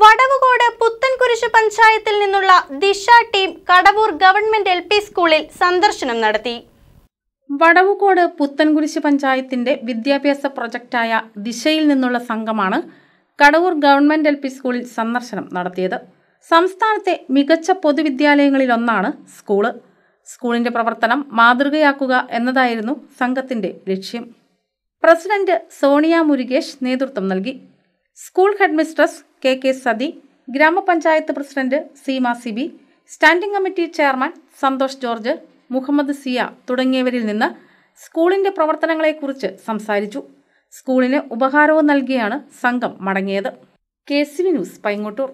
വടവുകോട് പുത്തൻകുരിശ് പഞ്ചായത്തിൽ നിന്നുള്ള Disha team Kadavoor government L P സ്കൂളിൽ സന്ദർശനം നടത്തി വടവുകോട് പുത്തൻകുരിശ് പഞ്ചായത്തിന്റെ വിദ്യാഭ്യാസ പ്രൊജക്റ്റായ ദിശയിൽ നിന്നുള്ള സംഘമാണ് കടവൂർ ഗവൺമെന്റ് എൽ പി സ്കൂളിൽ സന്ദർശനം നടത്തിയത് സംസ്ഥാനത്തെ മികച്ച പൊതുവിദ്യാലയങ്ങളിലൊന്നാണ് സ്കൂള് സ്കൂളിന്റെ പ്രവർത്തനം മാതൃകയാക്കുക എന്നതായിരുന്നു സംഘത്തിന്റെ ലക്ഷ്യം പ്രസിഡന്റ് സോണിയ മുരുകേഷ് നേതൃത്വം നൽകി school head mistress K K Sathi ഗ്രാമപഞ്ചായത്ത് president Seema Sibi standing committee chairman Santhosh George Muhammad Siya തുടങ്ങിയവരിൽ നിന്ന് സ്കൂളിന്റെ പ്രവർത്തനങ്ങളെക്കുറിച്ച് സംസാരിച്ചു സ്കൂളിന് ഉപഹാരവും നൽകിയാണ് സംഘം മടങ്ങിയത് K C V news Paingottoor